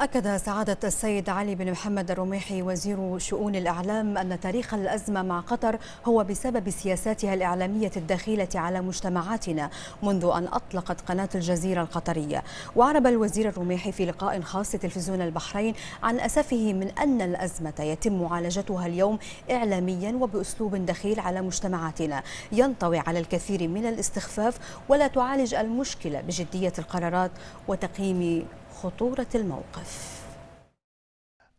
أكد سعادة السيد علي بن محمد الرميحي وزير شؤون الإعلام أن تاريخ الأزمة مع قطر هو بسبب سياساتها الإعلامية الدخيلة على مجتمعاتنا منذ أن أطلقت قناة الجزيرة القطرية وعرب الوزير الرميحي في لقاء خاص تلفزيون البحرين عن أسفه من أن الأزمة يتم معالجتها اليوم إعلاميا وبأسلوب دخيل على مجتمعاتنا ينطوي على الكثير من الاستخفاف ولا تعالج المشكلة بجدية القرارات وتقييم خطورة الموقف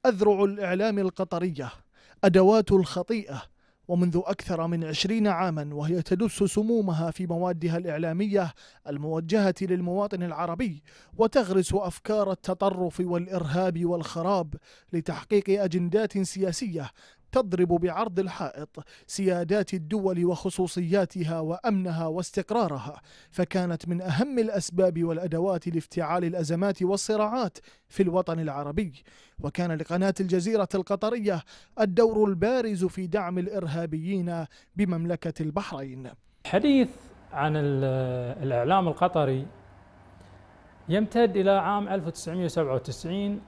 أذرع الإعلام القطرية أدوات الخطيئة ومنذ أكثر من عشرين عاما وهي تدس سمومها في موادها الإعلامية الموجهة للمواطن العربي وتغرس أفكار التطرف والإرهاب والخراب لتحقيق أجندات سياسية تضرب بعرض الحائط سيادات الدول وخصوصياتها وامنها واستقرارها فكانت من اهم الاسباب والادوات لافتعال الازمات والصراعات في الوطن العربي وكان لقناه الجزيره القطريه الدور البارز في دعم الارهابيين بمملكه البحرين الحديث عن الاعلام القطري يمتد الى عام 1997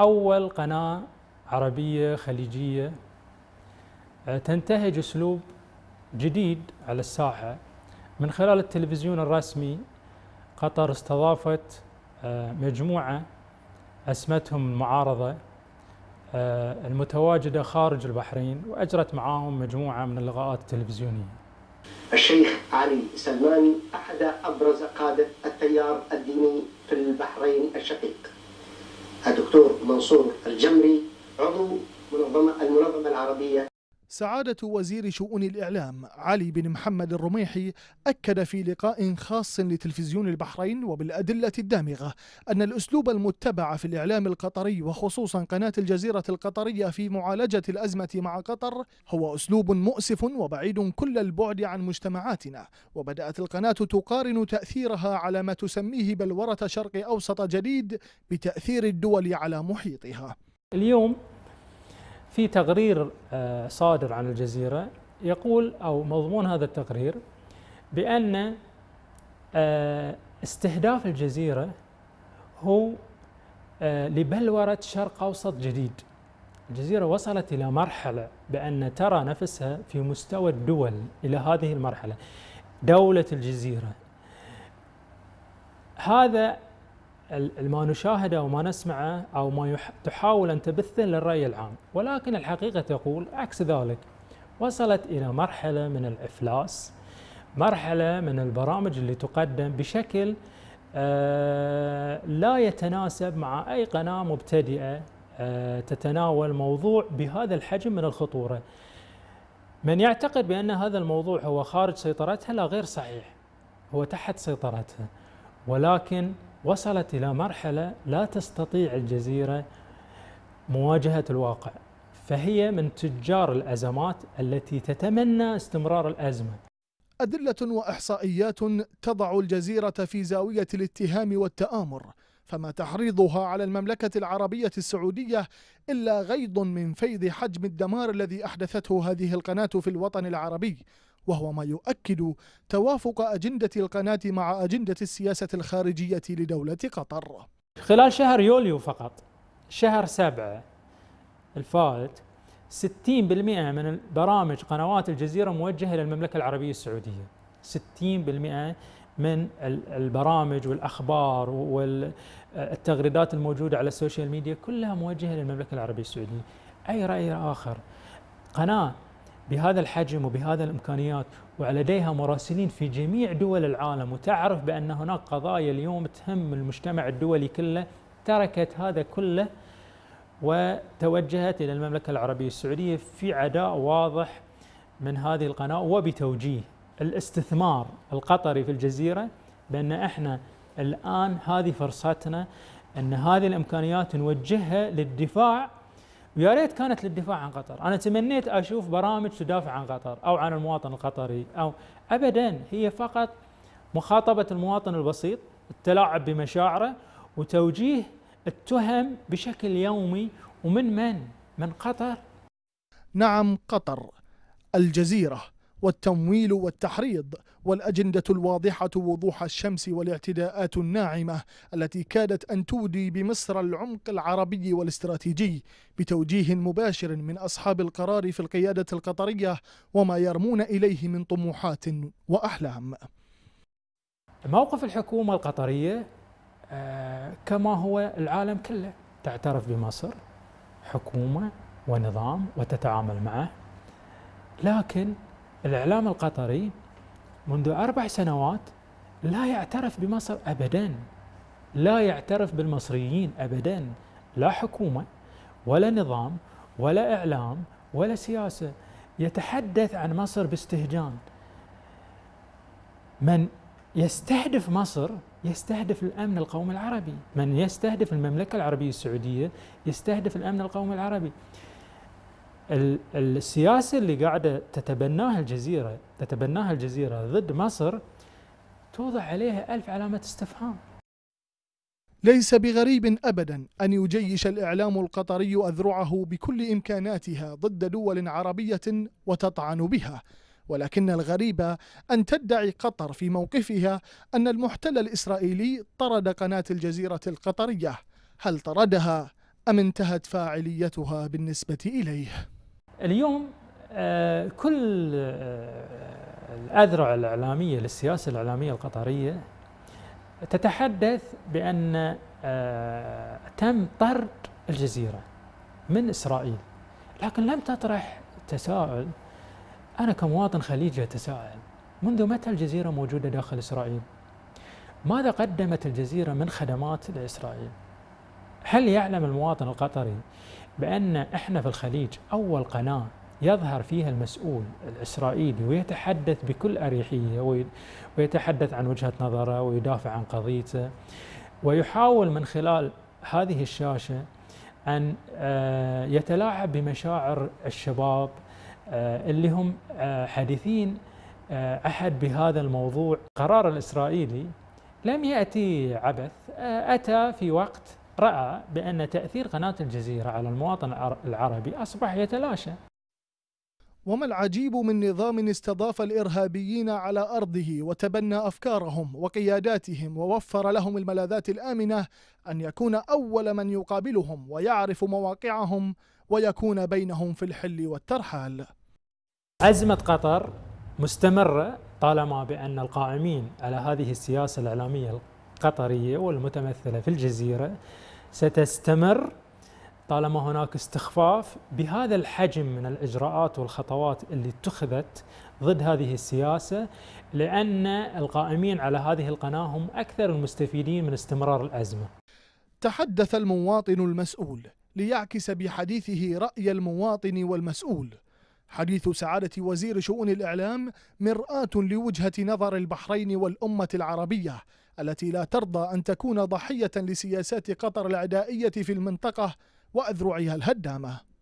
أول قناة عربية خليجية آه، تنتهج أسلوب جديد على الساحة من خلال التلفزيون الرسمي قطر استضافت آه، مجموعة أسمتهم المعارضة آه، المتواجدة خارج البحرين وأجرت معاهم مجموعة من اللقاءات التلفزيونية الشيخ علي سلماني أحد أبرز قادة التيار الديني في البحرين الشقيق الدكتور منصور الجمري عضو منظمة المنظمة العربية سعادة وزير شؤون الإعلام علي بن محمد الرميحي أكد في لقاء خاص لتلفزيون البحرين وبالأدلة الدامغة أن الأسلوب المتبع في الإعلام القطري وخصوصا قناة الجزيرة القطرية في معالجة الأزمة مع قطر هو أسلوب مؤسف وبعيد كل البعد عن مجتمعاتنا وبدأت القناة تقارن تأثيرها على ما تسميه بلورة شرق أوسط جديد بتأثير الدول على محيطها اليوم في تقرير آه، صادر عن الجزيرة يقول أو مضمون هذا التقرير بأن آه، استهداف الجزيرة هو آه، لبلورة شرق أوسط جديد الجزيرة وصلت إلى مرحلة بأن ترى نفسها في مستوى الدول إلى هذه المرحلة دولة الجزيرة هذا ما نشاهده وما نسمعه او ما تحاول ان تبثه للراي العام، ولكن الحقيقه تقول عكس ذلك. وصلت الى مرحله من الافلاس، مرحله من البرامج اللي تقدم بشكل آه، لا يتناسب مع اي قناه مبتدئه آه، تتناول موضوع بهذا الحجم من الخطوره. من يعتقد بان هذا الموضوع هو خارج سيطرتها لا غير صحيح. هو تحت سيطرتها. ولكن وصلت إلى مرحلة لا تستطيع الجزيرة مواجهة الواقع فهي من تجار الأزمات التي تتمنى استمرار الأزمة أدلة وإحصائيات تضع الجزيرة في زاوية الاتهام والتآمر فما تحريضها على المملكة العربية السعودية إلا غيض من فيض حجم الدمار الذي أحدثته هذه القناة في الوطن العربي وهو ما يؤكد توافق أجندة القناة مع أجندة السياسة الخارجية لدولة قطر خلال شهر يوليو فقط شهر سبعة الفائت 60% من برامج قنوات الجزيرة موجهة للمملكة العربية السعودية 60% من البرامج والاخبار والتغريدات الموجوده على السوشيال ميديا كلها موجهه للمملكه العربيه السعوديه. اي راي اخر قناه بهذا الحجم وبهذا الامكانيات ولديها مراسلين في جميع دول العالم وتعرف بان هناك قضايا اليوم تهم المجتمع الدولي كله تركت هذا كله وتوجهت الى المملكه العربيه السعوديه في عداء واضح من هذه القناه وبتوجيه الاستثمار القطري في الجزيره بان احنا الان هذه فرصتنا ان هذه الامكانيات نوجهها للدفاع ويا ريت كانت للدفاع عن قطر، انا تمنيت اشوف برامج تدافع عن قطر او عن المواطن القطري او ابدا هي فقط مخاطبه المواطن البسيط، التلاعب بمشاعره وتوجيه التهم بشكل يومي ومن من؟ من قطر. نعم قطر الجزيره والتمويل والتحريض والأجندة الواضحة وضوح الشمس والاعتداءات الناعمة التي كادت أن تودي بمصر العمق العربي والاستراتيجي بتوجيه مباشر من أصحاب القرار في القيادة القطرية وما يرمون إليه من طموحات وأحلام موقف الحكومة القطرية آه، كما هو العالم كله تعترف بمصر حكومة ونظام وتتعامل معه لكن الإعلام القطري منذ أربع سنوات لا يعترف بمصر أبدا لا يعترف بالمصريين أبدا لا حكومة ولا نظام ولا إعلام ولا سياسة يتحدث عن مصر باستهجان من يستهدف مصر يستهدف الامن القومي العربي، من يستهدف المملكه العربيه السعوديه يستهدف الامن القومي العربي. السياسة اللي قاعدة تتبناها الجزيرة تتبناها الجزيرة ضد مصر توضع عليها ألف علامة استفهام ليس بغريب أبدا أن يجيش الإعلام القطري أذرعه بكل إمكاناتها ضد دول عربية وتطعن بها ولكن الغريب أن تدعي قطر في موقفها أن المحتل الإسرائيلي طرد قناة الجزيرة القطرية هل طردها أم انتهت فاعليتها بالنسبة إليه؟ اليوم آه، كل آه، الأذرع الإعلامية للسياسة الإعلامية القطرية تتحدث بأن آه، تم طرد الجزيرة من إسرائيل لكن لم تطرح تساؤل أنا كمواطن خليجي أتساءل منذ متى الجزيرة موجودة داخل إسرائيل؟ ماذا قدمت الجزيرة من خدمات لإسرائيل؟ هل يعلم المواطن القطري بأن إحنا في الخليج أول قناة يظهر فيها المسؤول الإسرائيلي ويتحدث بكل أريحية ويتحدث عن وجهة نظره ويدافع عن قضيته ويحاول من خلال هذه الشاشة أن آه، يتلاعب بمشاعر الشباب آه، اللي هم آه، حديثين أحد بهذا الموضوع قرار الإسرائيلي لم يأتي عبث أتى في وقت رأى بأن تأثير قناة الجزيرة على المواطن العربي أصبح يتلاشى وما العجيب من نظام استضاف الإرهابيين على أرضه وتبنى أفكارهم وقياداتهم ووفر لهم الملاذات الآمنة أن يكون أول من يقابلهم ويعرف مواقعهم ويكون بينهم في الحل والترحال أزمة قطر مستمرة طالما بأن القائمين على هذه السياسة الإعلامية القطرية والمتمثلة في الجزيرة ستستمر طالما هناك استخفاف بهذا الحجم من الاجراءات والخطوات اللي اتخذت ضد هذه السياسه لان القائمين على هذه القناه هم اكثر المستفيدين من استمرار الازمه. تحدث المواطن المسؤول ليعكس بحديثه راي المواطن والمسؤول. حديث سعاده وزير شؤون الاعلام مراه لوجهه نظر البحرين والامه العربيه التي لا ترضى أن تكون ضحية لسياسات قطر العدائية في المنطقة وأذرعها الهدامة